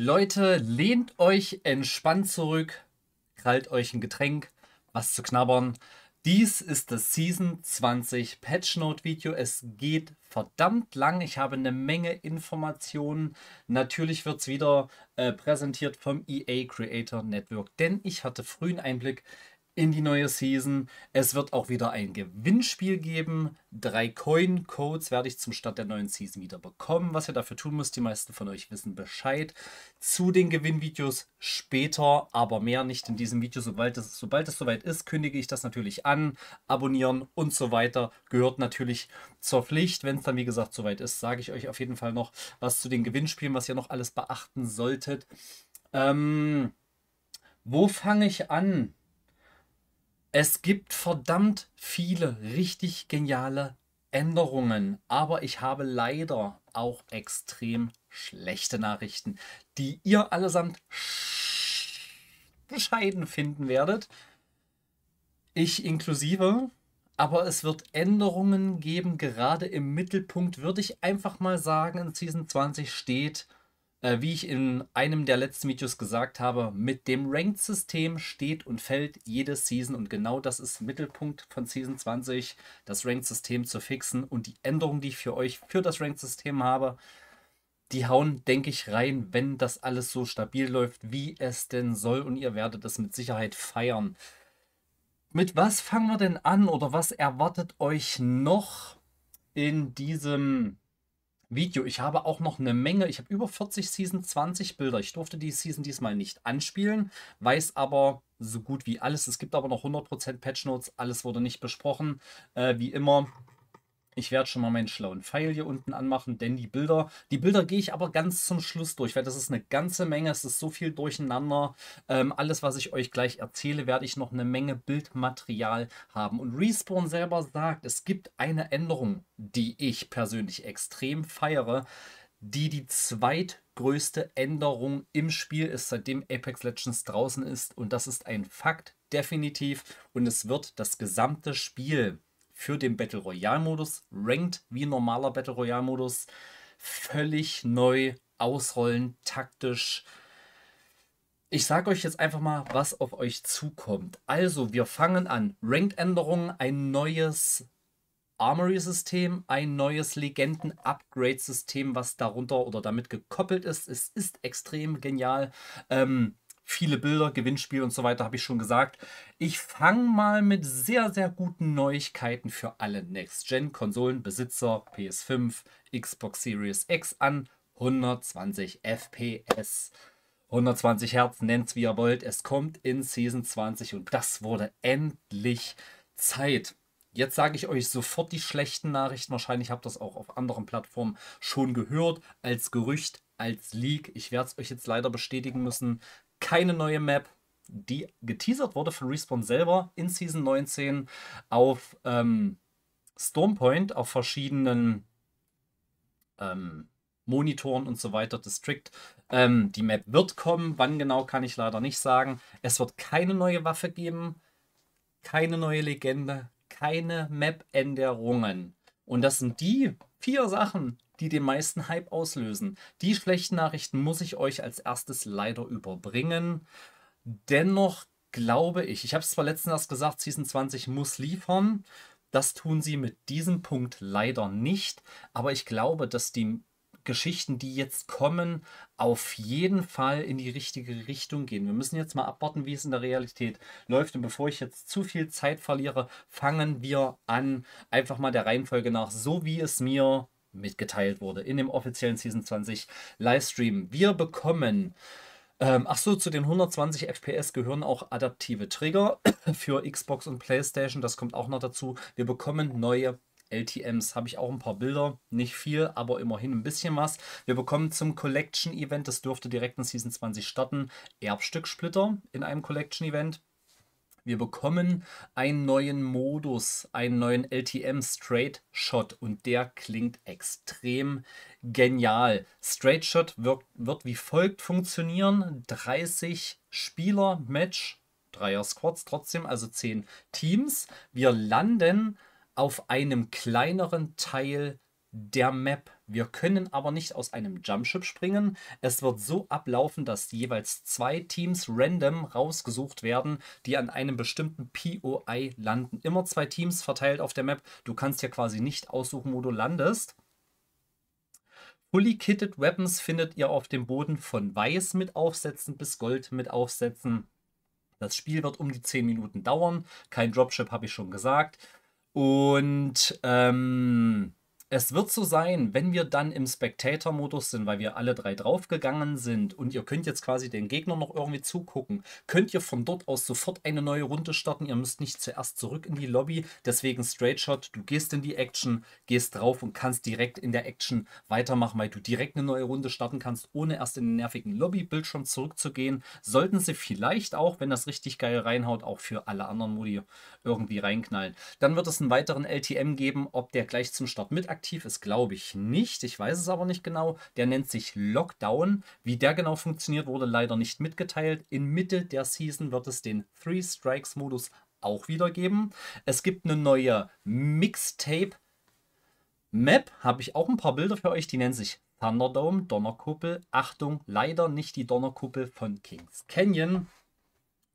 Leute, lehnt euch entspannt zurück, krallt euch ein Getränk, was zu knabbern. Dies ist das Season 20 Patch Note Video. Es geht verdammt lang. Ich habe eine Menge Informationen. Natürlich wird es wieder äh, präsentiert vom EA Creator Network, denn ich hatte frühen Einblick in die neue Season. Es wird auch wieder ein Gewinnspiel geben. Drei Coin-Codes werde ich zum Start der neuen Season wieder bekommen. Was ihr dafür tun müsst, die meisten von euch wissen Bescheid. Zu den Gewinnvideos später, aber mehr nicht in diesem Video. Sobald es, sobald es soweit ist, kündige ich das natürlich an. Abonnieren und so weiter gehört natürlich zur Pflicht. Wenn es dann, wie gesagt, soweit ist, sage ich euch auf jeden Fall noch was zu den Gewinnspielen, was ihr noch alles beachten solltet. Ähm, wo fange ich an? Es gibt verdammt viele richtig geniale Änderungen, aber ich habe leider auch extrem schlechte Nachrichten, die ihr allesamt bescheiden finden werdet. Ich inklusive, aber es wird Änderungen geben, gerade im Mittelpunkt würde ich einfach mal sagen, in Season 20 steht äh, wie ich in einem der letzten Videos gesagt habe, mit dem Ranked-System steht und fällt jede Season und genau das ist Mittelpunkt von Season 20, das Ranked-System zu fixen und die Änderungen, die ich für euch für das Ranked-System habe, die hauen, denke ich, rein, wenn das alles so stabil läuft, wie es denn soll und ihr werdet es mit Sicherheit feiern. Mit was fangen wir denn an oder was erwartet euch noch in diesem Video. Ich habe auch noch eine Menge, ich habe über 40 Season 20 Bilder. Ich durfte die Season diesmal nicht anspielen, weiß aber so gut wie alles. Es gibt aber noch 100% Patch Notes, alles wurde nicht besprochen. Äh, wie immer, ich werde schon mal meinen schlauen Pfeil hier unten anmachen, denn die Bilder, die Bilder gehe ich aber ganz zum Schluss durch, weil das ist eine ganze Menge, es ist so viel durcheinander. Ähm, alles, was ich euch gleich erzähle, werde ich noch eine Menge Bildmaterial haben. Und Respawn selber sagt, es gibt eine Änderung, die ich persönlich extrem feiere, die die zweitgrößte Änderung im Spiel ist, seitdem Apex Legends draußen ist. Und das ist ein Fakt, definitiv. Und es wird das gesamte Spiel für den Battle Royale Modus, ranked wie normaler Battle Royale Modus, völlig neu ausrollen, taktisch. Ich sage euch jetzt einfach mal, was auf euch zukommt. Also, wir fangen an. Ranked-Änderungen, ein neues Armory-System, ein neues Legenden-Upgrade-System, was darunter oder damit gekoppelt ist. Es ist extrem genial. Ähm, viele Bilder, Gewinnspiel und so weiter, habe ich schon gesagt. Ich fange mal mit sehr, sehr guten Neuigkeiten für alle Next-Gen-Konsolenbesitzer PS5, Xbox Series X an. 120 FPS. 120 Hertz, nennt's wie ihr wollt. Es kommt in Season 20 und das wurde endlich Zeit. Jetzt sage ich euch sofort die schlechten Nachrichten. Wahrscheinlich habt ihr das auch auf anderen Plattformen schon gehört, als Gerücht, als Leak. Ich werde es euch jetzt leider bestätigen müssen keine neue Map, die geteasert wurde von Respawn selber in Season 19 auf ähm, Stormpoint, auf verschiedenen ähm, Monitoren und so weiter, District. Ähm, die Map wird kommen, wann genau kann ich leider nicht sagen. Es wird keine neue Waffe geben, keine neue Legende, keine Map-Änderungen. Und das sind die vier Sachen, die den meisten Hype auslösen. Die schlechten Nachrichten muss ich euch als erstes leider überbringen. Dennoch glaube ich, ich habe es zwar letztens erst gesagt, Season 20 muss liefern. Das tun sie mit diesem Punkt leider nicht, aber ich glaube, dass die Geschichten, die jetzt kommen, auf jeden Fall in die richtige Richtung gehen. Wir müssen jetzt mal abwarten, wie es in der Realität läuft. Und bevor ich jetzt zu viel Zeit verliere, fangen wir an, einfach mal der Reihenfolge nach, so wie es mir mitgeteilt wurde in dem offiziellen Season 20 Livestream. Wir bekommen ähm, ach so, zu den 120 FPS gehören auch adaptive Trigger für Xbox und PlayStation. Das kommt auch noch dazu. Wir bekommen neue LTMs habe ich auch ein paar Bilder. Nicht viel, aber immerhin ein bisschen was. Wir bekommen zum Collection Event, das dürfte direkt in Season 20 starten, Erbstücksplitter in einem Collection Event. Wir bekommen einen neuen Modus, einen neuen LTM Straight Shot und der klingt extrem genial. Straight Shot wird, wird wie folgt funktionieren: 30 Spieler Match, Dreier Squads trotzdem, also 10 Teams. Wir landen auf einem kleineren Teil der Map. Wir können aber nicht aus einem Jumpship springen. Es wird so ablaufen, dass jeweils zwei Teams random rausgesucht werden, die an einem bestimmten POI landen. Immer zwei Teams verteilt auf der Map. Du kannst ja quasi nicht aussuchen, wo du landest. Fully Kitted Weapons findet ihr auf dem Boden von Weiß mit Aufsätzen bis Gold mit Aufsätzen. Das Spiel wird um die 10 Minuten dauern. Kein Dropship habe ich schon gesagt. Und ähm, es wird so sein, wenn wir dann im Spectator-Modus sind, weil wir alle drei draufgegangen sind und ihr könnt jetzt quasi den Gegner noch irgendwie zugucken, könnt ihr von dort aus sofort eine neue Runde starten. Ihr müsst nicht zuerst zurück in die Lobby. Deswegen Straight Shot, du gehst in die Action, gehst drauf und kannst direkt in der Action weitermachen, weil du direkt eine neue Runde starten kannst, ohne erst in den nervigen Lobby-Bildschirm zurückzugehen. Sollten sie vielleicht auch, wenn das richtig geil reinhaut, auch für alle anderen Modi irgendwie reinknallen. Dann wird es einen weiteren LTM geben, ob der gleich zum Start mit aktiviert aktiv ist, glaube ich nicht. Ich weiß es aber nicht genau. Der nennt sich Lockdown. Wie der genau funktioniert, wurde leider nicht mitgeteilt. In Mitte der Season wird es den Three Strikes Modus auch wieder geben. Es gibt eine neue Mixtape Map. Habe ich auch ein paar Bilder für euch. Die nennt sich Thunderdome, Donnerkuppel. Achtung, leider nicht die Donnerkuppel von Kings Canyon.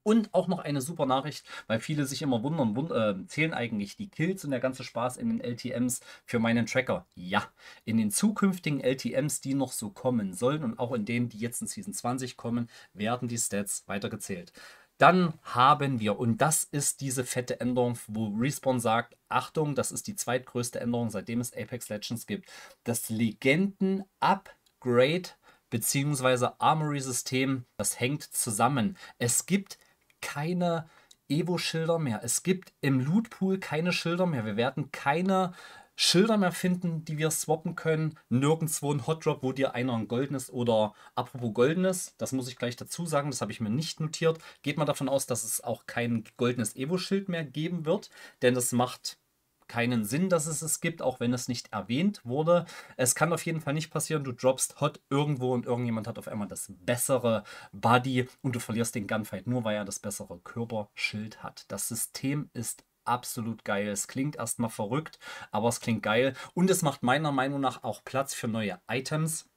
Und auch noch eine super Nachricht, weil viele sich immer wundern, wund äh, zählen eigentlich die Kills und der ganze Spaß in den LTMs für meinen Tracker? Ja, in den zukünftigen LTMs, die noch so kommen sollen und auch in denen, die jetzt in Season 20 kommen, werden die Stats weitergezählt. Dann haben wir, und das ist diese fette Änderung, wo Respawn sagt, Achtung, das ist die zweitgrößte Änderung, seitdem es Apex Legends gibt, das Legenden-Upgrade beziehungsweise Armory-System, das hängt zusammen. Es gibt keine Evo-Schilder mehr. Es gibt im Lootpool keine Schilder mehr. Wir werden keine Schilder mehr finden, die wir swappen können. Nirgendwo ein Hotdrop, wo dir einer ein goldenes oder apropos goldenes, das muss ich gleich dazu sagen, das habe ich mir nicht notiert. Geht man davon aus, dass es auch kein goldenes Evo-Schild mehr geben wird, denn das macht keinen Sinn, dass es es gibt, auch wenn es nicht erwähnt wurde. Es kann auf jeden Fall nicht passieren, du droppst Hot irgendwo und irgendjemand hat auf einmal das bessere Body und du verlierst den Gunfight nur, weil er das bessere Körperschild hat. Das System ist absolut geil. Es klingt erstmal verrückt, aber es klingt geil und es macht meiner Meinung nach auch Platz für neue Items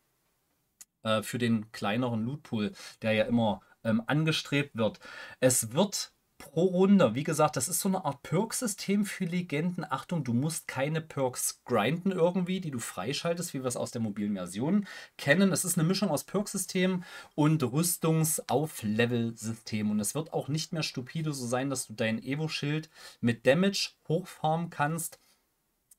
äh, für den kleineren Lootpool, der ja immer ähm, angestrebt wird. Es wird pro Runde. Wie gesagt, das ist so eine Art Perk-System für Legenden. Achtung, du musst keine Perks grinden irgendwie, die du freischaltest, wie wir es aus der mobilen Version kennen. Es ist eine Mischung aus Perk-System und Rüstungs-Auf-Level-System. Und es wird auch nicht mehr stupide so sein, dass du dein Evo-Schild mit Damage hochfarmen kannst.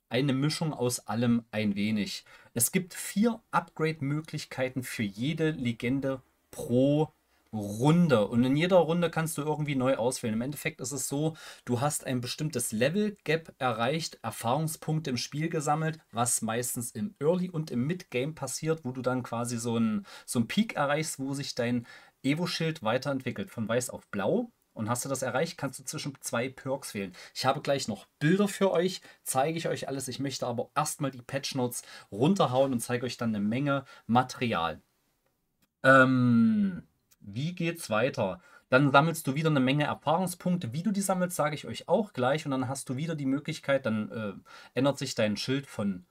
Eine Mischung aus allem ein wenig. Es gibt vier Upgrade-Möglichkeiten für jede Legende pro Runde. Runde. Und in jeder Runde kannst du irgendwie neu auswählen. Im Endeffekt ist es so, du hast ein bestimmtes Level-Gap erreicht, Erfahrungspunkte im Spiel gesammelt, was meistens im Early und im Mid-Game passiert, wo du dann quasi so einen, so einen Peak erreichst, wo sich dein Evo-Schild weiterentwickelt. Von weiß auf blau. Und hast du das erreicht, kannst du zwischen zwei Perks wählen. Ich habe gleich noch Bilder für euch, zeige ich euch alles. Ich möchte aber erstmal die Patch Notes runterhauen und zeige euch dann eine Menge Material. Ähm, wie geht's weiter? Dann sammelst du wieder eine Menge Erfahrungspunkte. Wie du die sammelst, sage ich euch auch gleich. Und dann hast du wieder die Möglichkeit, dann äh, ändert sich dein Schild von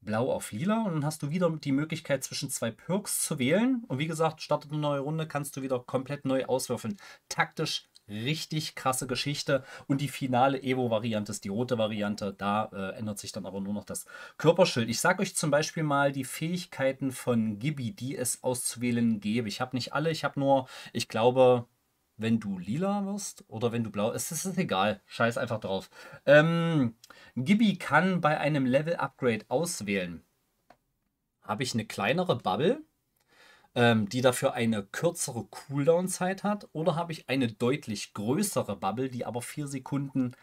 blau auf lila. Und dann hast du wieder die Möglichkeit, zwischen zwei Perks zu wählen. Und wie gesagt, startet eine neue Runde, kannst du wieder komplett neu auswürfeln. Taktisch richtig krasse Geschichte. Und die finale Evo-Variante ist die rote Variante. Da äh, ändert sich dann aber nur noch das Körperschild. Ich sage euch zum Beispiel mal die Fähigkeiten von Gibby, die es auszuwählen gäbe. Ich habe nicht alle, ich habe nur, ich glaube, wenn du lila wirst oder wenn du blau. Es ist, es egal. Scheiß einfach drauf. Ähm, Gibby kann bei einem Level-Upgrade auswählen. Habe ich eine kleinere Bubble? ähm, die dafür eine kürzere Cooldown-Zeit hat? Oder habe ich eine deutlich größere Bubble, die aber vier Sekunden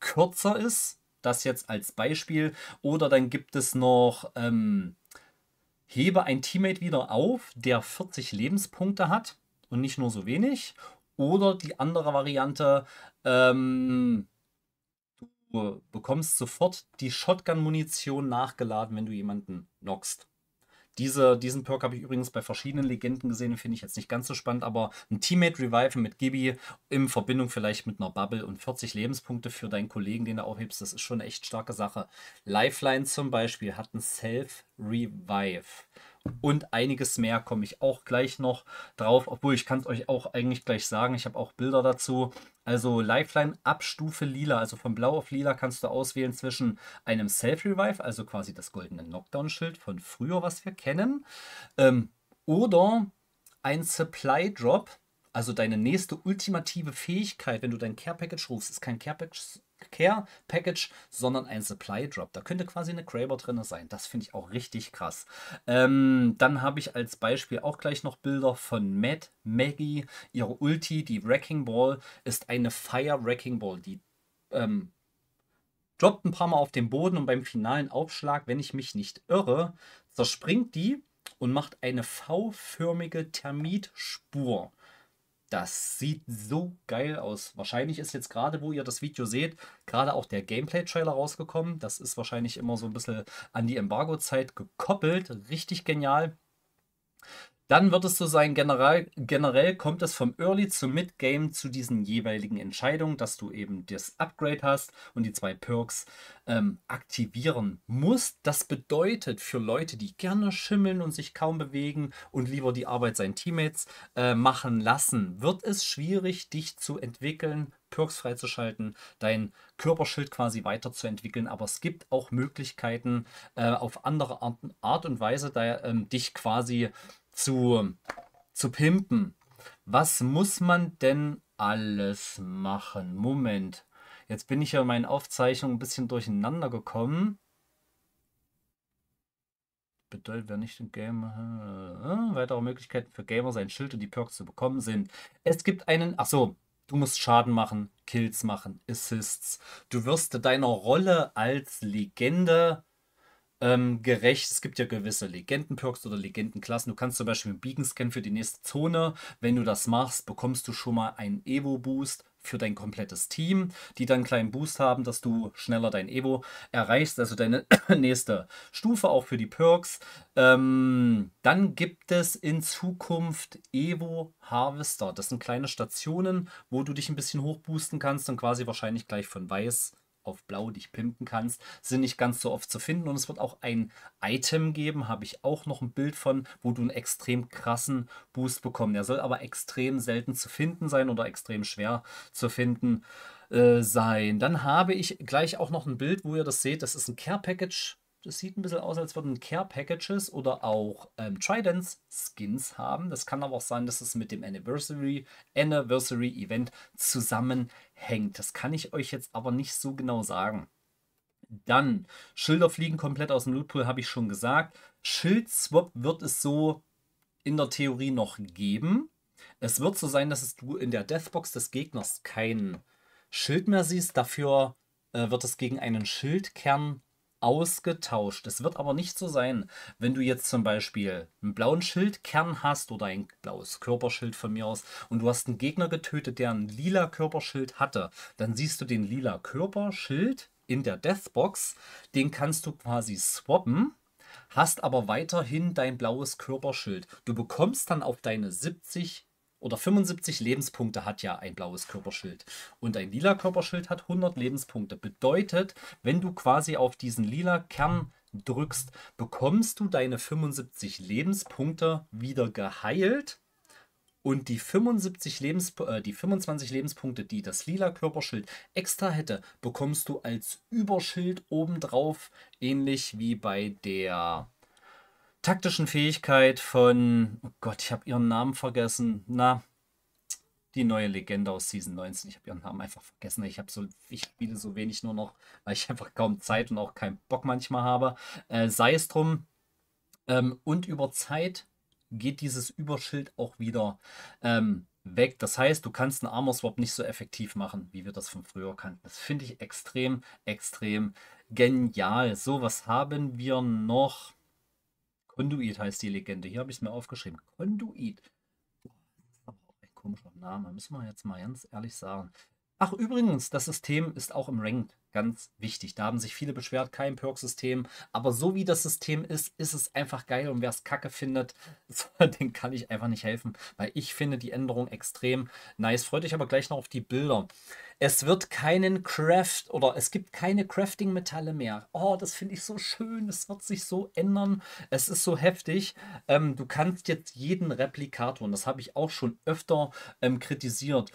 kürzer ist? Das jetzt als Beispiel. Oder dann gibt es noch, ähm, hebe ein Teammate wieder auf, der 40 Lebenspunkte hat und nicht nur so wenig. Oder die andere Variante, ähm, du bekommst sofort die Shotgun-Munition nachgeladen, wenn du jemanden knockst. Diese, diesen Perk habe ich übrigens bei verschiedenen Legenden gesehen, finde ich jetzt nicht ganz so spannend, aber ein Teammate Reviven mit Gibi in Verbindung vielleicht mit einer Bubble und 40 Lebenspunkte für deinen Kollegen, den du aufhebst, das ist schon eine echt starke Sache. Lifeline zum Beispiel hat ein Self-Revive und einiges mehr komme ich auch gleich noch drauf, obwohl ich kann es euch auch eigentlich gleich sagen, ich habe auch Bilder dazu. Also Lifeline ab Stufe Lila, also von Blau auf Lila kannst du auswählen zwischen einem Self-Revive, also quasi das goldene Knockdown-Schild von früher, was wir kennen, ähm, oder ein Supply Drop, also deine nächste ultimative Fähigkeit, wenn du dein Care Package rufst, ist kein Care Package, Care Package, sondern ein Supply Drop. Da könnte quasi eine Craver drin sein. Das finde ich auch richtig krass. Ähm, dann habe ich als Beispiel auch gleich noch Bilder von Matt, Maggie, ihre Ulti, die Wrecking Ball ist eine Fire Wrecking Ball, die ähm, droppt ein paar Mal auf den Boden und beim finalen Aufschlag, wenn ich mich nicht irre, zerspringt die und macht eine V-förmige spur das sieht so geil aus. Wahrscheinlich ist jetzt gerade, wo ihr das Video seht, gerade auch der Gameplay-Trailer rausgekommen. Das ist wahrscheinlich immer so ein bisschen an die Embargo-Zeit gekoppelt. Richtig genial dann wird es so sein, generell, generell kommt es vom Early zum Mid-Game zu diesen jeweiligen Entscheidungen, dass du eben das Upgrade hast und die zwei Perks ähm, aktivieren musst. Das bedeutet für Leute, die gerne schimmeln und sich kaum bewegen und lieber die Arbeit seinen Teammates äh, machen lassen, wird es schwierig, dich zu entwickeln, Perks freizuschalten, dein Körperschild quasi weiterzuentwickeln. Aber es gibt auch Möglichkeiten, äh, auf andere Art, Art und Weise da, ähm, dich quasi zu, zu pimpen. Was muss man denn alles machen? Moment. Jetzt bin ich ja in meinen Aufzeichnungen ein bisschen durcheinander gekommen. Bedeutet, wer nicht im Game. Äh, äh weitere Möglichkeiten für Gamer, sein Schild und die Perks zu bekommen sind. Es gibt einen. Achso, du musst Schaden machen, Kills machen, Assists. Du wirst deiner Rolle als Legende ähm, gerecht. Es gibt ja gewisse Legenden-Perks oder Legenden-Klassen. Du kannst zum Beispiel einen Beacon scannen für die nächste Zone. Wenn du das machst, bekommst du schon mal einen Evo-Boost für dein komplettes Team, die dann einen kleinen Boost haben, dass du schneller dein Evo erreichst, also deine nächste Stufe auch für die Perks. Ähm, dann gibt es in Zukunft Evo Harvester. Das sind kleine Stationen, wo du dich ein bisschen hochboosten kannst und quasi wahrscheinlich gleich von Weiß auf Blau dich pimpen kannst, sind nicht ganz so oft zu finden. Und es wird auch ein Item geben, habe ich auch noch ein Bild von, wo du einen extrem krassen Boost bekommst. Der soll aber extrem selten zu finden sein oder extrem schwer zu finden äh, sein. Dann habe ich gleich auch noch ein Bild, wo ihr das seht. Das ist ein Care Package das sieht ein bisschen aus, als würden Care Packages oder auch ähm, Tridents Skins haben. Das kann aber auch sein, dass es mit dem Anniversary, Anniversary Event zusammenhängt. Das kann ich euch jetzt aber nicht so genau sagen. Dann, Schilder fliegen komplett aus dem Lootpool, habe ich schon gesagt. Schild Swap wird es so in der Theorie noch geben. Es wird so sein, dass du in der Deathbox des Gegners kein Schild mehr siehst. Dafür äh, wird es gegen einen Schildkern ausgetauscht. Es wird aber nicht so sein, wenn du jetzt zum Beispiel einen blauen Schildkern hast oder ein blaues Körperschild von mir aus und du hast einen Gegner getötet, der ein lila Körperschild hatte, dann siehst du den lila Körperschild in der Deathbox, den kannst du quasi swappen, hast aber weiterhin dein blaues Körperschild. Du bekommst dann auf deine 70 oder 75 Lebenspunkte hat ja ein blaues Körperschild. Und ein lila Körperschild hat 100 Lebenspunkte. Bedeutet, wenn du quasi auf diesen lila Kern drückst, bekommst du deine 75 Lebenspunkte wieder geheilt. Und die, 75 Lebens, äh, die 25 Lebenspunkte, die das lila Körperschild extra hätte, bekommst du als Überschild obendrauf, ähnlich wie bei der taktischen Fähigkeit von, oh Gott, ich habe ihren Namen vergessen. Na, die neue Legende aus Season 19. Ich habe ihren Namen einfach vergessen. Ich habe so, ich spiele so wenig nur noch, weil ich einfach kaum Zeit und auch keinen Bock manchmal habe. Äh, sei es drum. Ähm, und über Zeit geht dieses Überschild auch wieder ähm, weg. Das heißt, du kannst einen Armor Swap nicht so effektiv machen, wie wir das von früher kannten. Das finde ich extrem, extrem genial. So, was haben wir noch? Conduit heißt die Legende. Hier habe ich es mir aufgeschrieben. Conduit. Aber auch ein komischer Name, müssen wir jetzt mal ganz ehrlich sagen. Ach, übrigens, das System ist auch im Ranked ganz wichtig. Da haben sich viele beschwert, kein Perk-System. Aber so wie das System ist, ist es einfach geil. Und wer es kacke findet, den kann ich einfach nicht helfen, weil ich finde die Änderung extrem nice. Freut euch aber gleich noch auf die Bilder. Es wird keinen Craft oder es gibt keine Crafting-Metalle mehr. Oh, das finde ich so schön. Es wird sich so ändern. Es ist so heftig. Ähm, du kannst jetzt jeden Replikator, und das habe ich auch schon öfter ähm, kritisiert,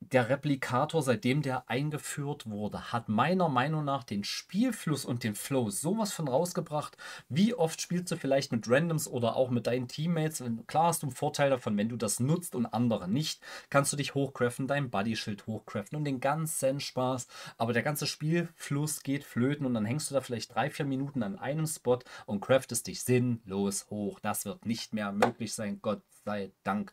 der Replikator, seitdem der eingeführt wurde, hat meiner Meinung nach den Spielfluss und den Flow sowas von rausgebracht. Wie oft spielst du vielleicht mit Randoms oder auch mit deinen Teammates? Klar hast du einen Vorteil davon, wenn du das nutzt und andere nicht, kannst du dich hochcraften, dein Bodyschild hochcraften und den ganzen Spaß. Aber der ganze Spielfluss geht flöten und dann hängst du da vielleicht drei, vier Minuten an einem Spot und craftest dich sinnlos hoch. Das wird nicht mehr möglich sein, Gott sei Dank.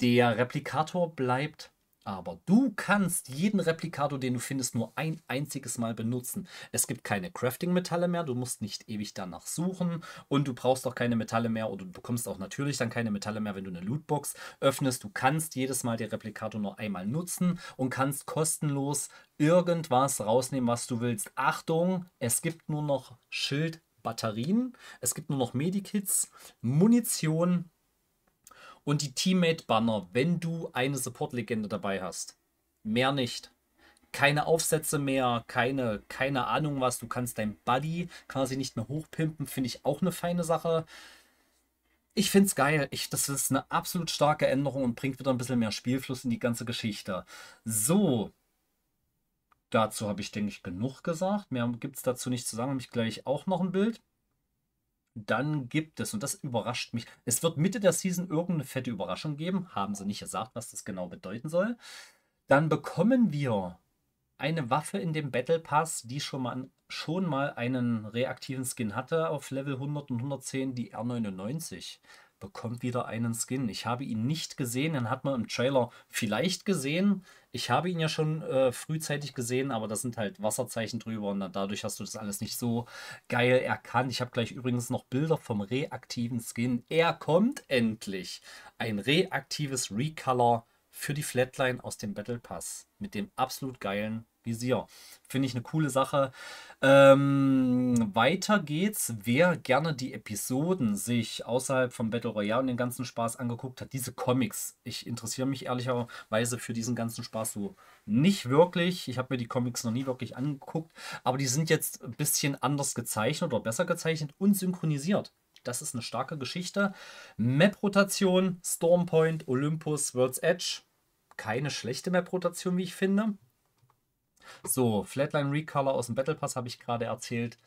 Der Replikator bleibt aber du kannst jeden Replikator, den du findest, nur ein einziges Mal benutzen. Es gibt keine Crafting-Metalle mehr, du musst nicht ewig danach suchen und du brauchst auch keine Metalle mehr oder du bekommst auch natürlich dann keine Metalle mehr, wenn du eine Lootbox öffnest. Du kannst jedes Mal den Replikator nur einmal nutzen und kannst kostenlos irgendwas rausnehmen, was du willst. Achtung, es gibt nur noch Schild. Batterien, es gibt nur noch Medikits, Munition und die Teammate-Banner, wenn du eine Support-Legende dabei hast. Mehr nicht. Keine Aufsätze mehr, keine, keine Ahnung was. Du kannst dein Buddy quasi nicht mehr hochpimpen, finde ich auch eine feine Sache. Ich finde es geil. Ich, das ist eine absolut starke Änderung und bringt wieder ein bisschen mehr Spielfluss in die ganze Geschichte. So, Dazu habe ich, denke ich, genug gesagt. Mehr gibt es dazu nicht zu sagen. Habe ich gleich auch noch ein Bild dann gibt es, und das überrascht mich, es wird Mitte der Season irgendeine fette Überraschung geben. Haben sie nicht gesagt, was das genau bedeuten soll. Dann bekommen wir eine Waffe in dem Battle Pass, die schon mal, schon mal einen reaktiven Skin hatte auf Level 100 und 110, die R99 bekommt wieder einen Skin. Ich habe ihn nicht gesehen, den hat man im Trailer vielleicht gesehen. Ich habe ihn ja schon äh, frühzeitig gesehen, aber da sind halt Wasserzeichen drüber und dann, dadurch hast du das alles nicht so geil erkannt. Ich habe gleich übrigens noch Bilder vom reaktiven Skin. Er kommt endlich. Ein reaktives Recolor für die Flatline aus dem Battle Pass mit dem absolut geilen Visier. Finde ich eine coole Sache. Ähm, weiter geht's. Wer gerne die Episoden sich außerhalb vom Battle Royale und den ganzen Spaß angeguckt hat, diese Comics. Ich interessiere mich ehrlicherweise für diesen ganzen Spaß so nicht wirklich. Ich habe mir die Comics noch nie wirklich angeguckt, aber die sind jetzt ein bisschen anders gezeichnet oder besser gezeichnet und synchronisiert. Das ist eine starke Geschichte. Map-Rotation, Stormpoint, Olympus, World's Edge. Keine schlechte Map-Rotation, wie ich finde. So, Flatline Recolor aus dem Battle Pass habe ich gerade erzählt.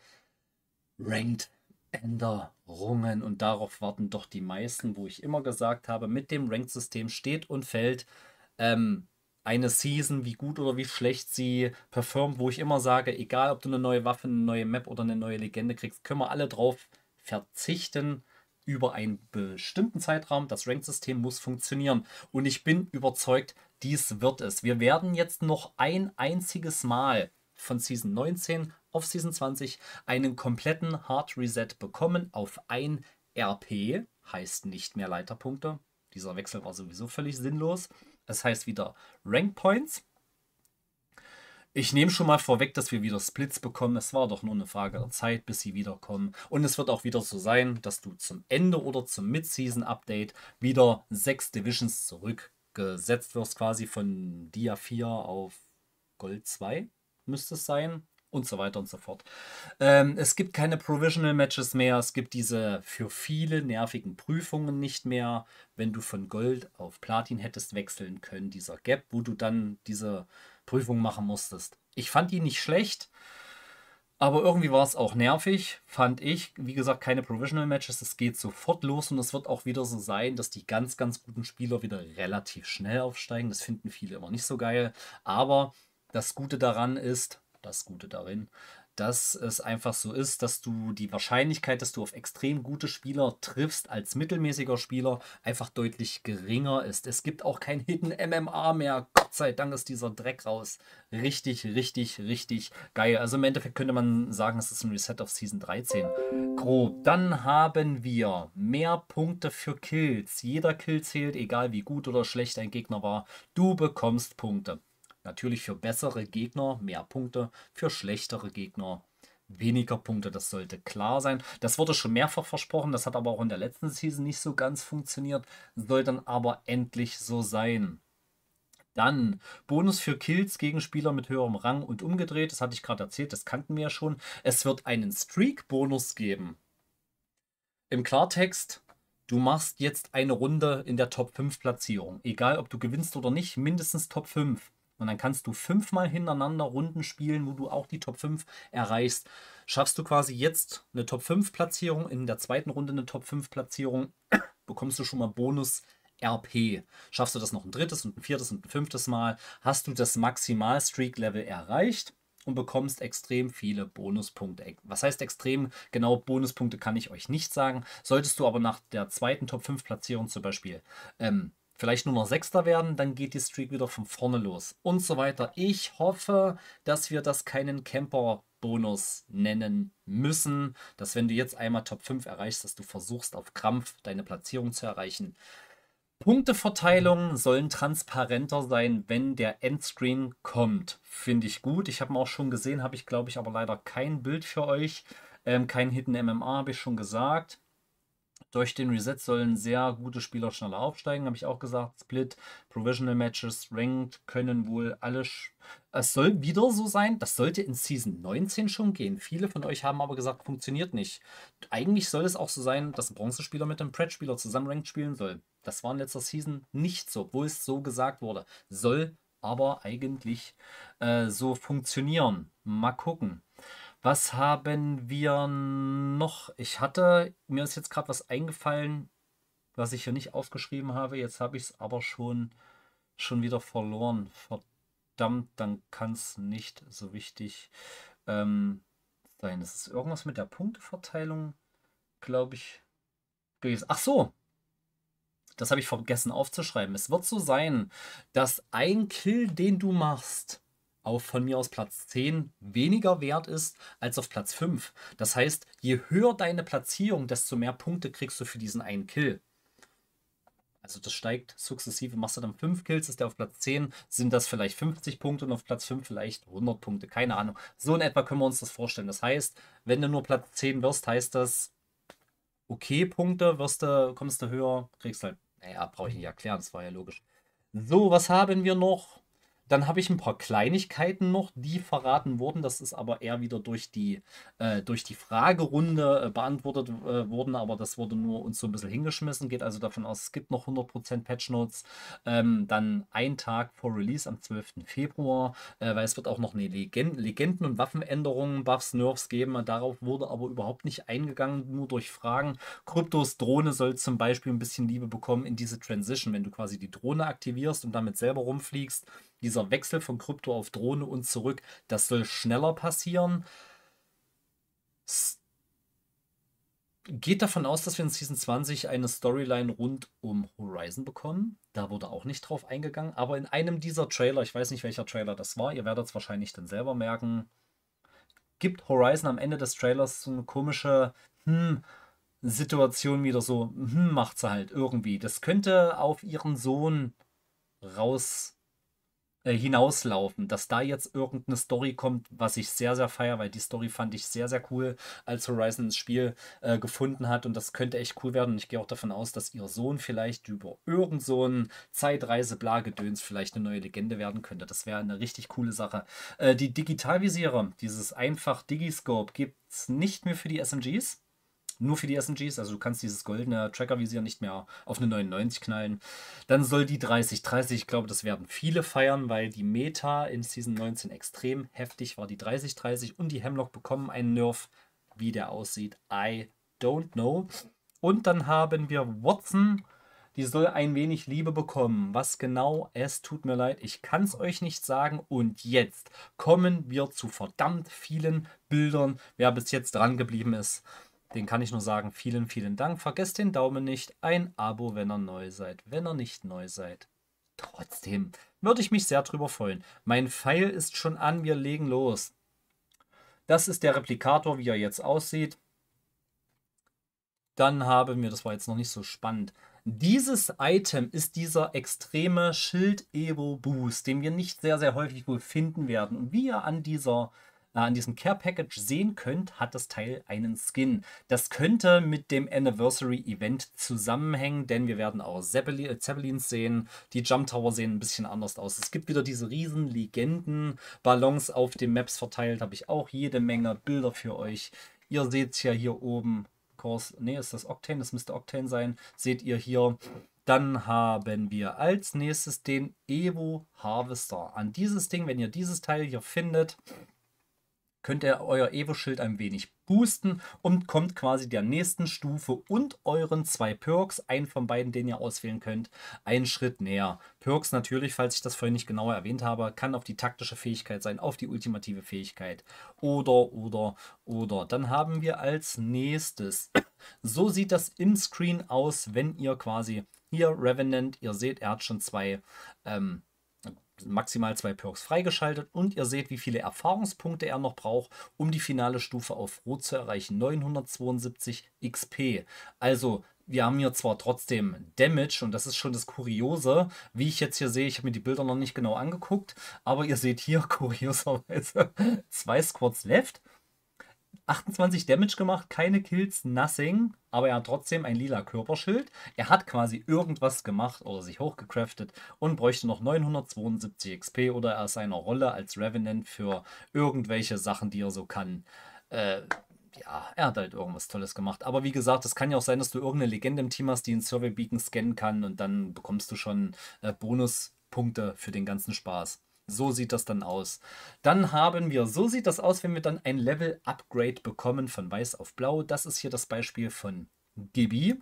Ranked Änderungen und darauf warten doch die meisten, wo ich immer gesagt habe, mit dem Ranked-System steht und fällt ähm, eine Season, wie gut oder wie schlecht sie performt, wo ich immer sage, egal ob du eine neue Waffe, eine neue Map oder eine neue Legende kriegst, können wir alle drauf verzichten über einen bestimmten Zeitraum. Das Ranked-System muss funktionieren und ich bin überzeugt, dies wird es. Wir werden jetzt noch ein einziges Mal von Season 19 auf Season 20 einen kompletten Hard Reset bekommen auf ein RP, heißt nicht mehr Leiterpunkte. Dieser Wechsel war sowieso völlig sinnlos. Es heißt wieder Rank Points. Ich nehme schon mal vorweg, dass wir wieder Splits bekommen. Es war doch nur eine Frage der Zeit, bis sie wiederkommen. Und es wird auch wieder so sein, dass du zum Ende oder zum Mid-Season-Update wieder sechs Divisions zurück gesetzt wirst quasi von Dia 4 auf Gold 2, müsste es sein. Und so weiter und so fort. Ähm, es gibt keine Provisional Matches mehr. Es gibt diese für viele nervigen Prüfungen nicht mehr. Wenn du von Gold auf Platin hättest wechseln können, dieser Gap, wo du dann diese Prüfung machen musstest. Ich fand die nicht schlecht. Aber irgendwie war es auch nervig, fand ich. Wie gesagt, keine Provisional Matches, es geht sofort los und es wird auch wieder so sein, dass die ganz, ganz guten Spieler wieder relativ schnell aufsteigen. Das finden viele immer nicht so geil. Aber das Gute daran ist, das Gute darin, dass es einfach so ist, dass du die Wahrscheinlichkeit, dass du auf extrem gute Spieler triffst als mittelmäßiger Spieler, einfach deutlich geringer ist. Es gibt auch kein Hidden MMA mehr. Gott sei Dank ist dieser Dreck raus. Richtig, richtig, richtig geil. Also im Endeffekt könnte man sagen, es ist ein Reset auf Season 13. Grob. Dann haben wir mehr Punkte für Kills. Jeder Kill zählt, egal wie gut oder schlecht ein Gegner war. Du bekommst Punkte. Natürlich für bessere Gegner mehr Punkte, für schlechtere Gegner weniger Punkte. Das sollte klar sein. Das wurde schon mehrfach versprochen, das hat aber auch in der letzten Season nicht so ganz funktioniert, soll dann aber endlich so sein. Dann Bonus für Kills gegen Spieler mit höherem Rang und umgedreht. Das hatte ich gerade erzählt, das kannten wir ja schon. Es wird einen Streak-Bonus geben. Im Klartext, du machst jetzt eine Runde in der Top 5 Platzierung. Egal, ob du gewinnst oder nicht, mindestens Top 5. Und dann kannst du fünfmal hintereinander Runden spielen, wo du auch die Top 5 erreichst. Schaffst du quasi jetzt eine Top 5 Platzierung, in der zweiten Runde eine Top 5 Platzierung, bekommst du schon mal Bonus RP. Schaffst du das noch ein drittes und ein viertes und ein fünftes Mal, hast du das Maximal-Streak-Level erreicht und bekommst extrem viele Bonuspunkte. Was heißt extrem? Genau Bonuspunkte kann ich euch nicht sagen. Solltest du aber nach der zweiten Top 5 Platzierung zum Beispiel ähm, vielleicht nur noch Sechster werden, dann geht die Streak wieder von vorne los und so weiter. Ich hoffe, dass wir das keinen Camper-Bonus nennen müssen, dass wenn du jetzt einmal Top 5 erreichst, dass du versuchst auf Krampf deine Platzierung zu erreichen. Punkteverteilungen sollen transparenter sein, wenn der Endscreen kommt. Finde ich gut. Ich habe ihn auch schon gesehen, habe ich glaube ich aber leider kein Bild für euch. Ähm, kein Hidden MMA habe ich schon gesagt. Durch den Reset sollen sehr gute Spieler schneller aufsteigen, habe ich auch gesagt. Split, Provisional Matches, Ranked können wohl alle. Es soll wieder so sein, das sollte in Season 19 schon gehen. Viele von euch haben aber gesagt, funktioniert nicht. Eigentlich soll es auch so sein, dass ein Bronzespieler mit einem pratt spieler zusammen Ranked spielen soll. Das war in letzter Season nicht so, obwohl es so gesagt wurde. Soll aber eigentlich äh, so funktionieren. Mal gucken. Was haben wir noch? Ich hatte, mir ist jetzt gerade was eingefallen, was ich hier nicht aufgeschrieben habe. Jetzt habe ich es aber schon, schon wieder verloren. Verdammt, dann kann es nicht so wichtig ähm, sein. Es ist irgendwas mit der Punkteverteilung, glaube ich, gewesen. Ach so, das habe ich vergessen aufzuschreiben. Es wird so sein, dass ein Kill, den du machst, auf von mir aus Platz 10 weniger wert ist als auf Platz 5. Das heißt, je höher deine Platzierung, desto mehr Punkte kriegst du für diesen einen Kill. Also das steigt sukzessive. Machst du dann 5 Kills, ist der auf Platz 10, sind das vielleicht 50 Punkte und auf Platz 5 vielleicht 100 Punkte. Keine Ahnung. So in etwa können wir uns das vorstellen. Das heißt, wenn du nur Platz 10 wirst, heißt das, okay Punkte, wirst du, kommst du höher, kriegst halt, naja, brauche ich nicht erklären, das war ja logisch. So, was haben wir noch? Dann habe ich ein paar Kleinigkeiten noch, die verraten wurden. Das ist aber eher wieder durch die, äh, durch die Fragerunde äh, beantwortet äh, worden, aber das wurde nur uns so ein bisschen hingeschmissen. Geht also davon aus, es gibt noch 100% Patch Notes. Ähm, dann ein Tag vor Release am 12. Februar, äh, weil es wird auch noch eine Legend Legenden- und Waffenänderungen, Buffs, Nerfs geben. Darauf wurde aber überhaupt nicht eingegangen, nur durch Fragen. Kryptos Drohne soll zum Beispiel ein bisschen Liebe bekommen in diese Transition, wenn du quasi die Drohne aktivierst und damit selber rumfliegst dieser Wechsel von Krypto auf Drohne und zurück, das soll schneller passieren. S geht davon aus, dass wir in Season 20 eine Storyline rund um Horizon bekommen. Da wurde auch nicht drauf eingegangen, aber in einem dieser Trailer, ich weiß nicht welcher Trailer das war, ihr werdet es wahrscheinlich dann selber merken, gibt Horizon am Ende des Trailers so eine komische hm, Situation wieder so, hm, macht sie halt irgendwie. Das könnte auf ihren Sohn raus äh, hinauslaufen, dass da jetzt irgendeine Story kommt, was ich sehr, sehr feier, weil die Story fand ich sehr, sehr cool, als Horizon ins Spiel äh, gefunden hat und das könnte echt cool werden und ich gehe auch davon aus, dass ihr Sohn vielleicht über irgendeinen so Zeitreise-Blagedöns vielleicht eine neue Legende werden könnte. Das wäre eine richtig coole Sache. Äh, die Digitalvisiere, dieses einfach Digiscope, gibt es nicht mehr für die SMGs nur für die SMGs, also du kannst dieses goldene Tracker-Visier nicht mehr auf eine 99 knallen. Dann soll die 3030, ich glaube, das werden viele feiern, weil die Meta in Season 19 extrem heftig war. Die 3030 und die Hemlock bekommen einen Nerf, wie der aussieht. I don't know. Und dann haben wir Watson. Die soll ein wenig Liebe bekommen. Was genau? Es tut mir leid, ich kann es euch nicht sagen. Und jetzt kommen wir zu verdammt vielen Bildern, wer bis jetzt dran geblieben ist. Den kann ich nur sagen, vielen, vielen Dank. Vergesst den Daumen nicht, ein Abo, wenn ihr neu seid. Wenn ihr nicht neu seid, trotzdem würde ich mich sehr drüber freuen. Mein Pfeil ist schon an, wir legen los. Das ist der Replikator, wie er jetzt aussieht. Dann haben wir, das war jetzt noch nicht so spannend, dieses Item ist dieser extreme Schild-Evo-Boost, den wir nicht sehr, sehr häufig wohl finden werden. Und wie er an dieser an diesem Care Package sehen könnt, hat das Teil einen Skin. Das könnte mit dem Anniversary Event zusammenhängen, denn wir werden auch äh, Zeppelins sehen. Die Jump Tower sehen ein bisschen anders aus. Es gibt wieder diese riesen Legenden. Ballons auf den Maps verteilt habe ich auch jede Menge Bilder für euch. Ihr seht es ja hier oben. Kurs, nee, ist das Octane, das müsste Octane sein. Seht ihr hier. Dann haben wir als nächstes den Evo Harvester. An dieses Ding, wenn ihr dieses Teil hier findet, könnt ihr euer Evo-Schild ein wenig boosten und kommt quasi der nächsten Stufe und euren zwei Perks, einen von beiden, den ihr auswählen könnt, einen Schritt näher. Perks natürlich, falls ich das vorhin nicht genauer erwähnt habe, kann auf die taktische Fähigkeit sein, auf die ultimative Fähigkeit oder, oder, oder. Dann haben wir als nächstes, so sieht das im Screen aus, wenn ihr quasi hier Revenant, ihr seht, er hat schon zwei ähm, maximal zwei Perks freigeschaltet und ihr seht, wie viele Erfahrungspunkte er noch braucht, um die finale Stufe auf Rot zu erreichen. 972 XP. Also wir haben hier zwar trotzdem Damage und das ist schon das Kuriose, wie ich jetzt hier sehe, ich habe mir die Bilder noch nicht genau angeguckt, aber ihr seht hier kurioserweise zwei Squads left 28 Damage gemacht, keine Kills, nothing, aber er hat trotzdem ein lila Körperschild. Er hat quasi irgendwas gemacht oder sich hochgecraftet und bräuchte noch 972 XP oder er ist seiner Rolle als Revenant für irgendwelche Sachen, die er so kann. Äh, ja, er hat halt irgendwas Tolles gemacht. Aber wie gesagt, es kann ja auch sein, dass du irgendeine Legende im Team hast, die einen Survey Beacon scannen kann und dann bekommst du schon äh, Bonuspunkte für den ganzen Spaß. So sieht das dann aus. Dann haben wir, so sieht das aus, wenn wir dann ein Level-Upgrade bekommen von Weiß auf Blau. Das ist hier das Beispiel von Gibi.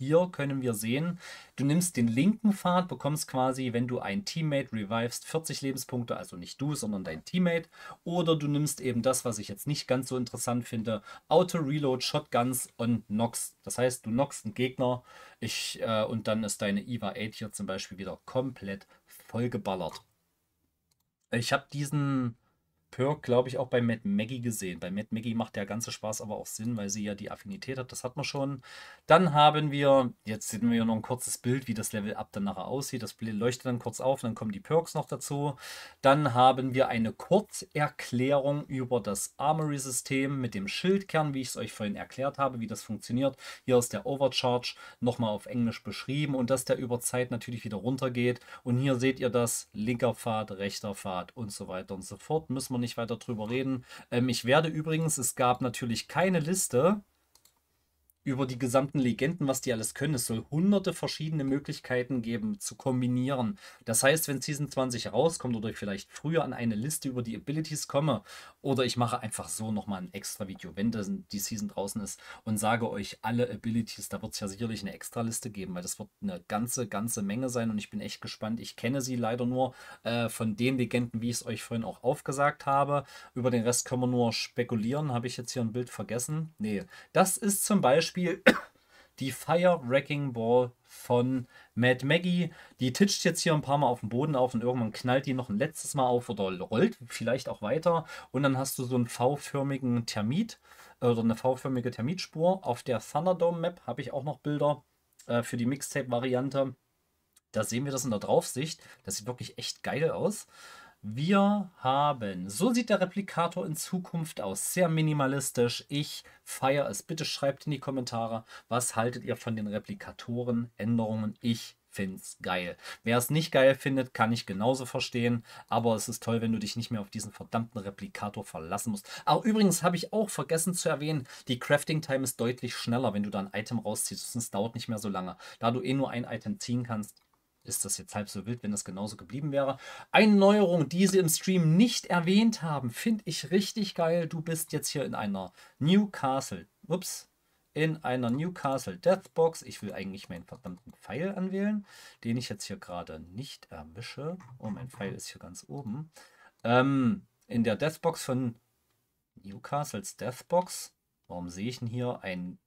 Hier können wir sehen, du nimmst den linken Pfad, bekommst quasi, wenn du ein Teammate revivest, 40 Lebenspunkte, also nicht du, sondern dein Teammate. Oder du nimmst eben das, was ich jetzt nicht ganz so interessant finde, Auto-Reload, Shotguns und Nox. Das heißt, du knockst einen Gegner ich, äh, und dann ist deine Eva 8 hier zum Beispiel wieder komplett vollgeballert. Ich habe diesen Perk, glaube ich, auch bei Matt Maggie gesehen. Bei Matt Maggie macht der ganze Spaß aber auch Sinn, weil sie ja die Affinität hat. Das hat man schon. Dann haben wir, jetzt sehen wir ja noch ein kurzes Bild, wie das Level Up dann nachher aussieht. Das leuchtet dann kurz auf, dann kommen die Perks noch dazu. Dann haben wir eine Kurzerklärung über das Armory-System mit dem Schildkern, wie ich es euch vorhin erklärt habe, wie das funktioniert. Hier ist der Overcharge nochmal auf Englisch beschrieben und dass der über Zeit natürlich wieder runtergeht. Und hier seht ihr das, linker Pfad, rechter Pfad und so weiter und so fort. Müssen wir wir nicht weiter drüber reden. Ähm, ich werde übrigens, es gab natürlich keine Liste über die gesamten Legenden, was die alles können. Es soll hunderte verschiedene Möglichkeiten geben, zu kombinieren. Das heißt, wenn Season 20 rauskommt oder ich vielleicht früher an eine Liste über die Abilities komme oder ich mache einfach so nochmal ein extra Video, wenn das, die Season draußen ist und sage euch alle Abilities, da wird es ja sicherlich eine extra Liste geben, weil das wird eine ganze, ganze Menge sein und ich bin echt gespannt. Ich kenne sie leider nur äh, von den Legenden, wie ich es euch vorhin auch aufgesagt habe. Über den Rest können wir nur spekulieren. Habe ich jetzt hier ein Bild vergessen? Nee. Das ist zum Beispiel Beispiel die Fire Wrecking Ball von Mad Maggie. Die titscht jetzt hier ein paar Mal auf den Boden auf und irgendwann knallt die noch ein letztes Mal auf oder rollt vielleicht auch weiter. Und dann hast du so einen V-förmigen Termit äh, oder eine V-förmige Termitspur. Auf der Thunderdome Map habe ich auch noch Bilder äh, für die Mixtape-Variante. Da sehen wir das in der Draufsicht. Das sieht wirklich echt geil aus. Wir haben. So sieht der Replikator in Zukunft aus. Sehr minimalistisch. Ich feiere es. Bitte schreibt in die Kommentare, was haltet ihr von den Replikatoren, Änderungen. Ich es geil. Wer es nicht geil findet, kann ich genauso verstehen. Aber es ist toll, wenn du dich nicht mehr auf diesen verdammten Replikator verlassen musst. Aber übrigens habe ich auch vergessen zu erwähnen, die Crafting Time ist deutlich schneller, wenn du da ein Item rausziehst. Es dauert nicht mehr so lange. Da du eh nur ein Item ziehen kannst, ist das jetzt halb so wild, wenn das genauso geblieben wäre. Eine Neuerung, die sie im Stream nicht erwähnt haben, finde ich richtig geil. Du bist jetzt hier in einer Newcastle. Ups. In einer Newcastle Deathbox. Ich will eigentlich meinen verdammten Pfeil anwählen, den ich jetzt hier gerade nicht erwische. Oh, mein Pfeil ist hier ganz oben. Ähm, in der Deathbox von Newcastles Deathbox. Warum sehe ich denn hier einen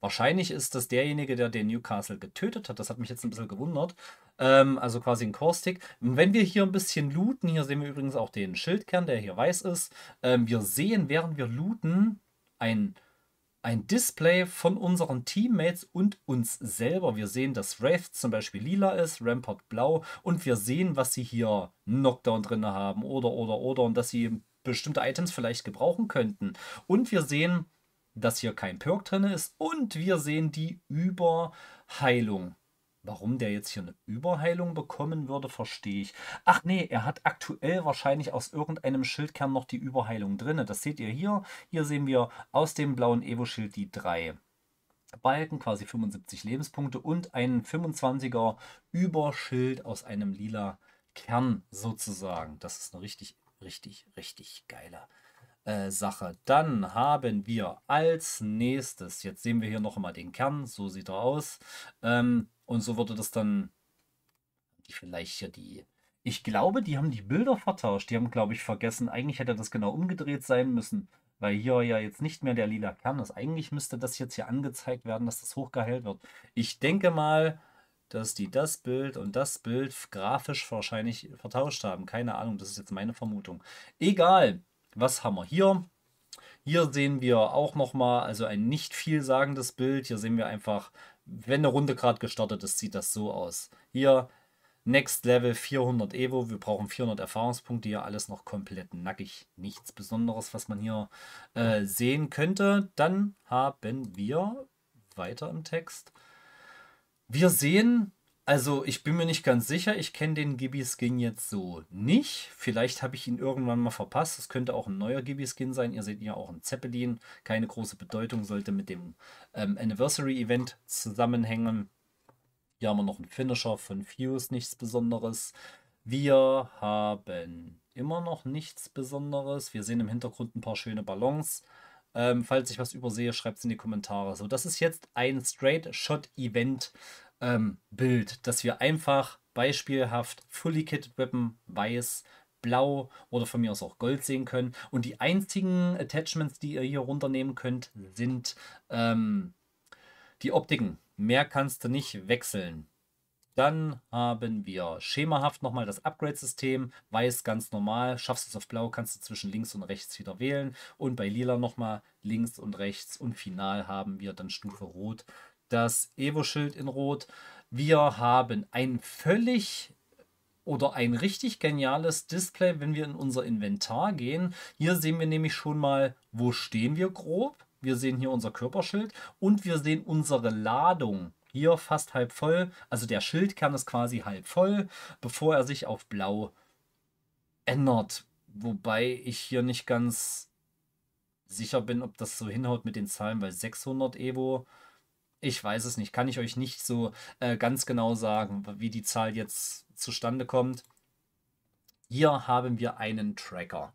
Wahrscheinlich ist das derjenige, der den Newcastle getötet hat. Das hat mich jetzt ein bisschen gewundert. Ähm, also quasi ein Core-Stick. Wenn wir hier ein bisschen looten, hier sehen wir übrigens auch den Schildkern, der hier weiß ist. Ähm, wir sehen, während wir looten, ein, ein Display von unseren Teammates und uns selber. Wir sehen, dass Wraith zum Beispiel lila ist, Rampart blau und wir sehen, was sie hier Knockdown drin haben oder, oder, oder und dass sie bestimmte Items vielleicht gebrauchen könnten. Und wir sehen, dass hier kein Perk drin ist. Und wir sehen die Überheilung. Warum der jetzt hier eine Überheilung bekommen würde, verstehe ich. Ach nee, er hat aktuell wahrscheinlich aus irgendeinem Schildkern noch die Überheilung drin. Das seht ihr hier. Hier sehen wir aus dem blauen Evo-Schild die drei Balken, quasi 75 Lebenspunkte und einen 25er Überschild aus einem lila Kern sozusagen. Das ist eine richtig, richtig, richtig geile äh, Sache. Dann haben wir als nächstes, jetzt sehen wir hier noch einmal den Kern, so sieht er aus. Ähm, und so wurde das dann vielleicht hier die. Ich glaube, die haben die Bilder vertauscht. Die haben, glaube ich, vergessen. Eigentlich hätte das genau umgedreht sein müssen, weil hier ja jetzt nicht mehr der lila Kern ist. Eigentlich müsste das jetzt hier angezeigt werden, dass das hochgeheilt wird. Ich denke mal, dass die das Bild und das Bild grafisch wahrscheinlich vertauscht haben. Keine Ahnung, das ist jetzt meine Vermutung. Egal. Was haben wir hier? Hier sehen wir auch nochmal, also ein nicht vielsagendes Bild. Hier sehen wir einfach, wenn eine Runde gerade gestartet ist, sieht das so aus. Hier Next Level 400 Evo. Wir brauchen 400 Erfahrungspunkte. Hier alles noch komplett nackig. Nichts Besonderes, was man hier äh, sehen könnte. Dann haben wir weiter im Text. Wir sehen, also ich bin mir nicht ganz sicher. Ich kenne den Gibi-Skin jetzt so nicht. Vielleicht habe ich ihn irgendwann mal verpasst. Es könnte auch ein neuer Gibi-Skin sein. Ihr seht ja auch einen Zeppelin. Keine große Bedeutung. Sollte mit dem ähm, Anniversary-Event zusammenhängen. Hier haben wir noch einen Finisher von Fuse. Nichts Besonderes. Wir haben immer noch nichts Besonderes. Wir sehen im Hintergrund ein paar schöne Ballons. Ähm, falls ich was übersehe, schreibt es in die Kommentare. So, das ist jetzt ein Straight-Shot-Event ähm, Bild, dass wir einfach beispielhaft Fully Kitted Weapon weiß, blau oder von mir aus auch gold sehen können. Und die einzigen Attachments, die ihr hier runternehmen könnt, hm. sind ähm, die Optiken. Mehr kannst du nicht wechseln. Dann haben wir schemahaft nochmal das Upgrade-System. Weiß ganz normal. Schaffst du es auf blau, kannst du zwischen links und rechts wieder wählen. Und bei lila nochmal links und rechts. Und final haben wir dann Stufe rot das Evo-Schild in Rot. Wir haben ein völlig oder ein richtig geniales Display, wenn wir in unser Inventar gehen. Hier sehen wir nämlich schon mal, wo stehen wir grob. Wir sehen hier unser Körperschild und wir sehen unsere Ladung. Hier fast halb voll. Also der Schildkern ist quasi halb voll, bevor er sich auf blau ändert. Wobei ich hier nicht ganz sicher bin, ob das so hinhaut mit den Zahlen, weil 600 Evo ich weiß es nicht, kann ich euch nicht so äh, ganz genau sagen, wie die Zahl jetzt zustande kommt. Hier haben wir einen Tracker.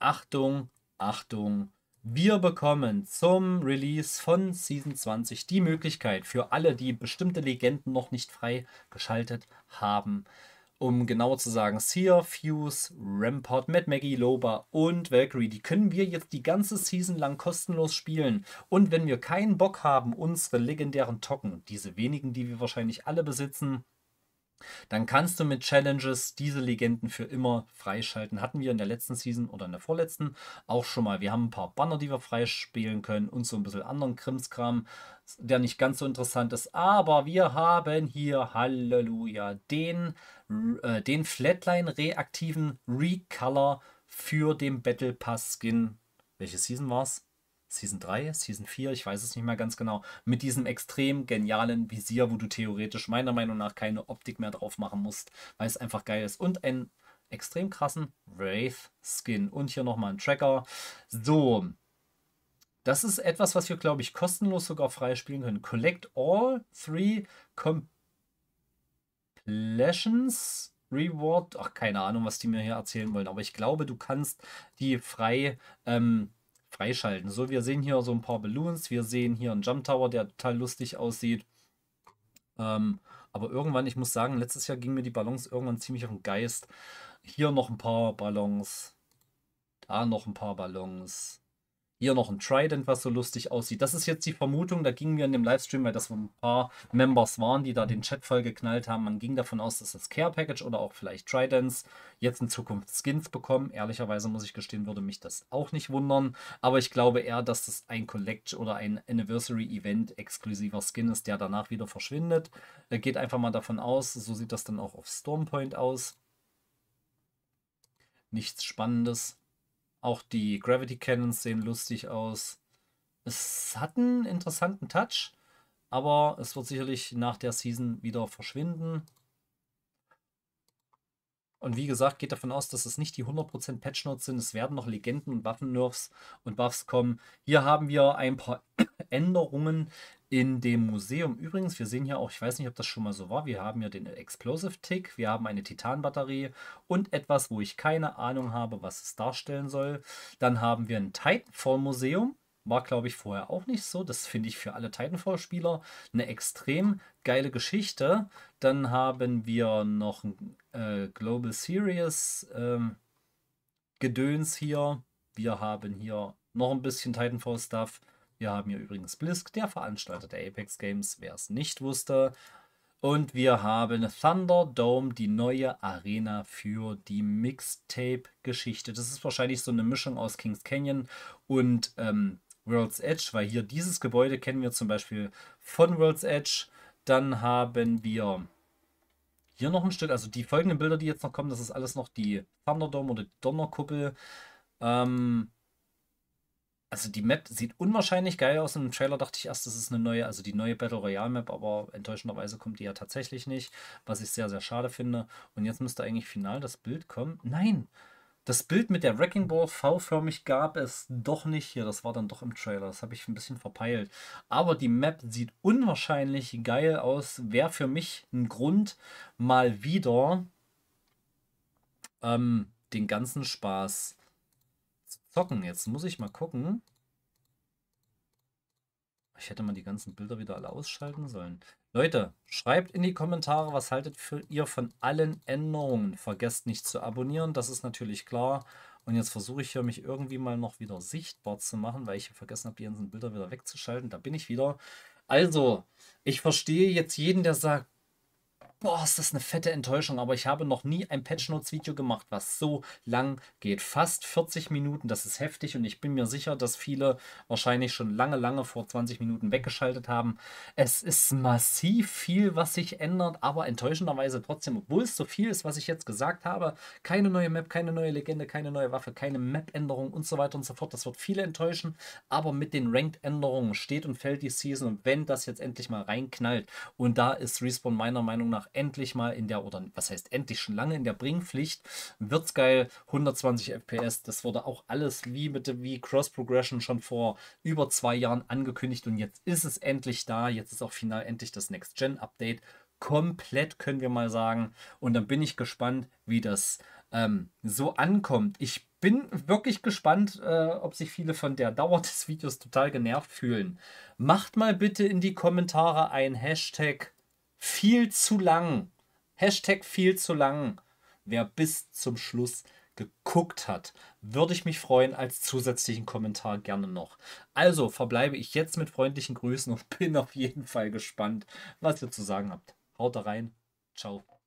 Achtung, Achtung. Wir bekommen zum Release von Season 20 die Möglichkeit für alle, die bestimmte Legenden noch nicht freigeschaltet haben, äh, um genauer zu sagen, Seer, Fuse, Rampart, Mad Maggie, Loba und Valkyrie, die können wir jetzt die ganze Season lang kostenlos spielen. Und wenn wir keinen Bock haben, unsere legendären Tocken, diese wenigen, die wir wahrscheinlich alle besitzen, dann kannst du mit Challenges diese Legenden für immer freischalten. Hatten wir in der letzten Season oder in der vorletzten auch schon mal. Wir haben ein paar Banner, die wir freispielen können und so ein bisschen anderen Krimskram, der nicht ganz so interessant ist. Aber wir haben hier, Halleluja, den, äh, den Flatline reaktiven Recolor für den Battle Pass Skin. Welche Season war es? Season 3, Season 4, ich weiß es nicht mehr ganz genau, mit diesem extrem genialen Visier, wo du theoretisch meiner Meinung nach keine Optik mehr drauf machen musst, weil es einfach geil ist. Und einen extrem krassen Wraith-Skin. Und hier nochmal ein Tracker. So. Das ist etwas, was wir, glaube ich, kostenlos sogar freispielen können. Collect all three Completions Reward. Ach, keine Ahnung, was die mir hier erzählen wollen. Aber ich glaube, du kannst die frei ähm, freischalten. So, wir sehen hier so ein paar Balloons, wir sehen hier einen Jump Tower, der total lustig aussieht. Ähm, aber irgendwann, ich muss sagen, letztes Jahr gingen mir die Ballons irgendwann ziemlich auf den Geist. Hier noch ein paar Ballons, da noch ein paar Ballons. Hier noch ein Trident, was so lustig aussieht. Das ist jetzt die Vermutung, da gingen wir in dem Livestream, weil das ein paar Members waren, die da den Chat voll geknallt haben. Man ging davon aus, dass das Care Package oder auch vielleicht Tridents jetzt in Zukunft Skins bekommen. Ehrlicherweise muss ich gestehen, würde mich das auch nicht wundern. Aber ich glaube eher, dass das ein Collect oder ein Anniversary Event exklusiver Skin ist, der danach wieder verschwindet. Geht einfach mal davon aus, so sieht das dann auch auf Stormpoint aus. Nichts Spannendes. Auch die Gravity Cannons sehen lustig aus. Es hat einen interessanten Touch, aber es wird sicherlich nach der Season wieder verschwinden. Und wie gesagt, geht davon aus, dass es nicht die 100% Patch Notes sind. Es werden noch Legenden und Waffen-Nerfs und Buffs kommen. Hier haben wir ein paar Änderungen in dem Museum. Übrigens, wir sehen hier auch, ich weiß nicht, ob das schon mal so war, wir haben hier den Explosive Tick, wir haben eine Titanbatterie und etwas, wo ich keine Ahnung habe, was es darstellen soll. Dann haben wir ein Titanfall Museum. War, glaube ich, vorher auch nicht so. Das finde ich für alle Titanfall-Spieler eine extrem geile Geschichte. Dann haben wir noch ein äh, Global Series ähm, Gedöns hier. Wir haben hier noch ein bisschen Titanfall-Stuff. Wir haben hier übrigens Blisk, der Veranstalter der Apex Games, wer es nicht wusste. Und wir haben Thunderdome, die neue Arena für die Mixtape-Geschichte. Das ist wahrscheinlich so eine Mischung aus Kings Canyon und ähm, World's Edge, weil hier dieses Gebäude kennen wir zum Beispiel von World's Edge. Dann haben wir hier noch ein Stück, also die folgenden Bilder, die jetzt noch kommen, das ist alles noch die Thunderdome oder die Donnerkuppel. Ähm, also die Map sieht unwahrscheinlich geil aus. Im Trailer dachte ich erst, das ist eine neue, also die neue Battle Royale Map, aber enttäuschenderweise kommt die ja tatsächlich nicht, was ich sehr, sehr schade finde. Und jetzt müsste eigentlich final das Bild kommen. Nein! Das Bild mit der Wrecking Ball V-förmig gab es doch nicht hier. Das war dann doch im Trailer. Das habe ich ein bisschen verpeilt. Aber die Map sieht unwahrscheinlich geil aus. Wäre für mich ein Grund, mal wieder ähm, den ganzen Spaß zocken. Jetzt muss ich mal gucken. Ich hätte mal die ganzen Bilder wieder alle ausschalten sollen. Leute, schreibt in die Kommentare, was haltet ihr von allen Änderungen. Vergesst nicht zu abonnieren, das ist natürlich klar. Und jetzt versuche ich hier mich irgendwie mal noch wieder sichtbar zu machen, weil ich vergessen habe, die ganzen Bilder wieder wegzuschalten. Da bin ich wieder. Also, ich verstehe jetzt jeden, der sagt, boah, ist das eine fette Enttäuschung, aber ich habe noch nie ein Patch Notes Video gemacht, was so lang geht. Fast 40 Minuten, das ist heftig und ich bin mir sicher, dass viele wahrscheinlich schon lange, lange vor 20 Minuten weggeschaltet haben. Es ist massiv viel, was sich ändert, aber enttäuschenderweise trotzdem, obwohl es so viel ist, was ich jetzt gesagt habe, keine neue Map, keine neue Legende, keine neue Waffe, keine Map-Änderung und so weiter und so fort. Das wird viele enttäuschen, aber mit den Ranked-Änderungen steht und fällt die Season und wenn das jetzt endlich mal reinknallt und da ist Respawn meiner Meinung nach endlich mal in der, oder was heißt endlich schon lange in der Bringpflicht. Wird's geil, 120 FPS, das wurde auch alles wie mit dem wie Cross Progression schon vor über zwei Jahren angekündigt und jetzt ist es endlich da. Jetzt ist auch final endlich das Next Gen Update komplett, können wir mal sagen. Und dann bin ich gespannt, wie das ähm, so ankommt. Ich bin wirklich gespannt, äh, ob sich viele von der Dauer des Videos total genervt fühlen. Macht mal bitte in die Kommentare ein Hashtag viel zu lang. Hashtag viel zu lang. Wer bis zum Schluss geguckt hat, würde ich mich freuen als zusätzlichen Kommentar gerne noch. Also verbleibe ich jetzt mit freundlichen Grüßen und bin auf jeden Fall gespannt, was ihr zu sagen habt. Haut da rein. Ciao.